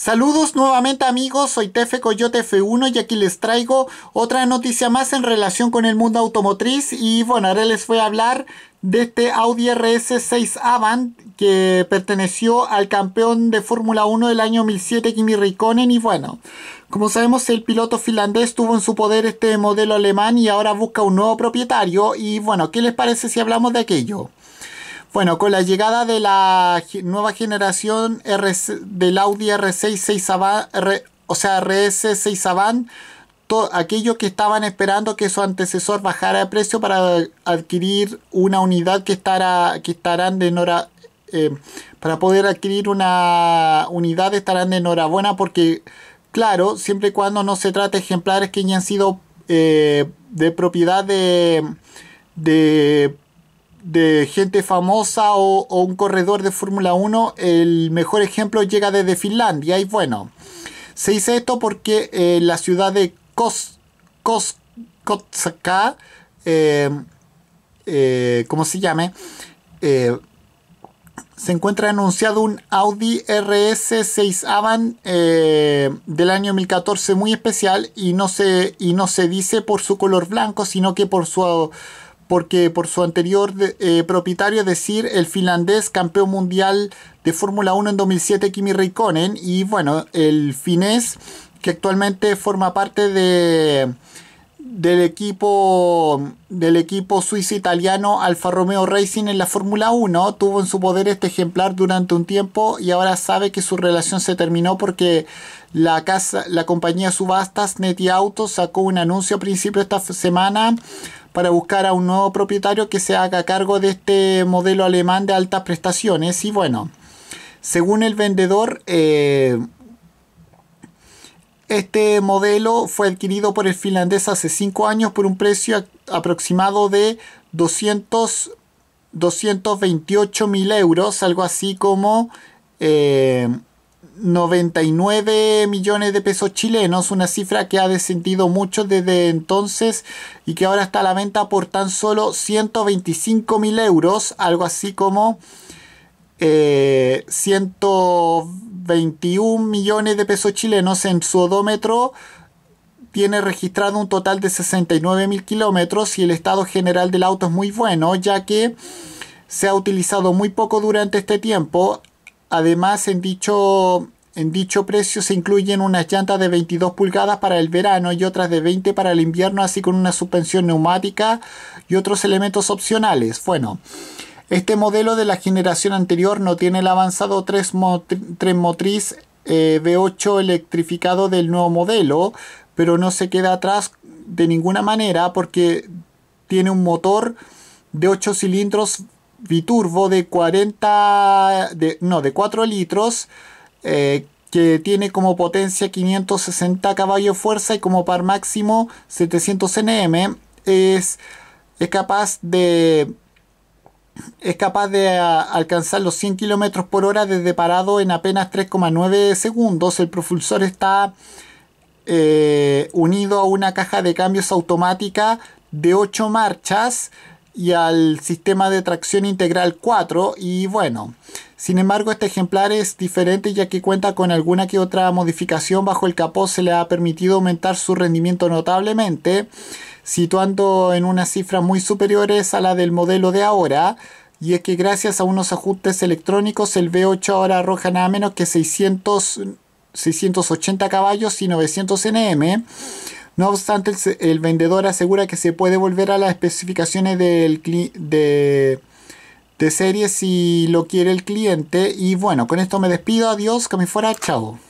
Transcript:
Saludos nuevamente amigos, soy Tefe Coyote F1 y aquí les traigo otra noticia más en relación con el mundo automotriz y bueno, ahora les voy a hablar de este Audi RS6 Avant que perteneció al campeón de Fórmula 1 del año 2007 Kimi Raikkonen y bueno, como sabemos el piloto finlandés tuvo en su poder este modelo alemán y ahora busca un nuevo propietario y bueno, ¿qué les parece si hablamos de aquello? Bueno, con la llegada de la nueva generación del Audi R6 6 Avant, o sea, RS 6 Avant, aquellos que estaban esperando que su antecesor bajara de precio para adquirir una unidad que, estará, que estarán de enhorabuena, eh, para poder adquirir una unidad estarán de enhorabuena porque, claro, siempre y cuando no se trate ejemplares que hayan han sido eh, de propiedad de, de de gente famosa o, un corredor de Fórmula 1, el mejor ejemplo llega desde Finlandia. Y bueno, se dice esto porque en eh, la ciudad de Kos, Kos eh, eh, ¿cómo se llame? se encuentra anunciado un Audi RS6 Avant del año 2014 muy especial y no, y no se dice por su color blanco, sino que por su porque por su anterior eh, propietario, es decir, el finlandés campeón mundial de Fórmula 1 en 2007, Kimi Raikkonen, y bueno, el finés que actualmente forma parte de del equipo del equipo suizo italiano Alfa Romeo Racing en la Fórmula 1 tuvo en su poder este ejemplar durante un tiempo y ahora sabe que su relación se terminó porque la casa la compañía subastas Neti Auto sacó un anuncio a principio de esta semana para buscar a un nuevo propietario que se haga cargo de este modelo alemán de altas prestaciones. Y bueno, según el vendedor, eh, este modelo fue adquirido por el finlandés hace 5 años por un precio aproximado de 200, 228 mil euros, algo así como... Eh, 99 millones de pesos chilenos, una cifra que ha descendido mucho desde entonces y que ahora está a la venta por tan solo 125 mil euros, algo así como 121 eh, millones de pesos chilenos en su odómetro. Tiene registrado un total de 69 mil kilómetros y el estado general del auto es muy bueno, ya que se ha utilizado muy poco durante este tiempo. Además, en dicho, en dicho precio se incluyen unas llantas de 22 pulgadas para el verano y otras de 20 para el invierno, así con una suspensión neumática y otros elementos opcionales. Bueno, este modelo de la generación anterior no tiene el avanzado tres tren motriz V8 eh, electrificado del nuevo modelo, pero no se queda atrás de ninguna manera porque tiene un motor de 8 cilindros biturbo de 40, de, no, de 4 litros, eh, que tiene como potencia 560 caballos fuerza y como par máximo 700 nm, es, es capaz de es capaz de alcanzar los 100 km por hora desde parado en apenas 3,9 segundos. El propulsor está eh, unido a una caja de cambios automática de 8 marchas y al sistema de tracción integral 4 y bueno, sin embargo este ejemplar es diferente ya que cuenta con alguna que otra modificación bajo el capó se le ha permitido aumentar su rendimiento notablemente, situando en unas cifras muy superiores a la del modelo de ahora, y es que gracias a unos ajustes electrónicos el V8 ahora arroja nada menos que 600, 680 caballos y 900 Nm, no obstante, el, vendedor asegura que se puede volver a las especificaciones de, de serie si lo quiere el cliente. Y bueno, con esto me despido. Adiós, que me fuera. Chao.